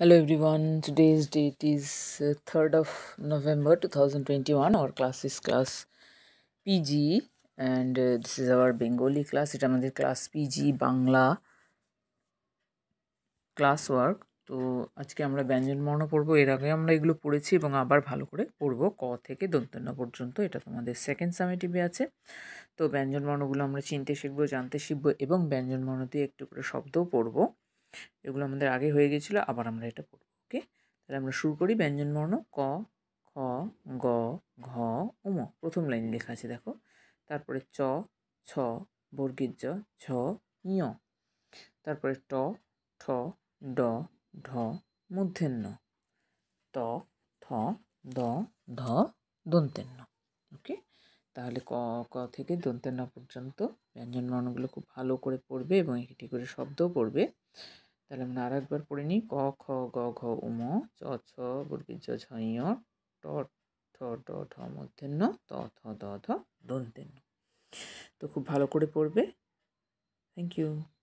hello everyone today's date is uh, 3rd of november 2021 our class is class pg and uh, this is our bengali class এটা আমাদের class PG Bangla class work তো আজকে আমরা ব্যঞ্জনবর্ণ পড়বো এর আগে আমরা এগুলো পড়েছি এবং আবার ভালো করে পড়ব ক থেকে দন্তন্য পর্যন্ত এটা তোমাদের সেকেন্ড সামেটিভে আছে তো ব্যঞ্জনবর্ণগুলো আমরা চিনতে শিখবো জানতে শিখবো এবং ব্যঞ্জনবর্ণ দিয়ে একটু করে শব্দও পড়বো এগুলো আমাদের আগে হয়ে গেছিলো আবার আমরা এটা পড়ব ওকে তাহলে আমরা শুরু করি ব্যঞ্জনবর্ণ ক খ গ ঘ উম প্রথম লাইন লেখা আছে দেখো তারপরে চ ছ বর্গীর জ ঝ তারপরে ট ঠ ড ঢ মধ্যেন্ন ত থ দ ধ দন্তেন্ন তাহলে ক ক থেকে দন্তের পর্যন্ত ব্যঞ্জনবর্ণগুলো খুব ভালো করে পড়বে এবং একটি করে শব্দও পড়বে তাহলে আমরা আর একবার পড়ে নিই ক খ গ ঘ উম চ ছ বর্গীর জ ঝঞ ট ঠ ট ঠ মধ্যেন্য ত থ দ ধ দন্তেন্য তো খুব ভালো করে পড়বে থ্যাংক ইউ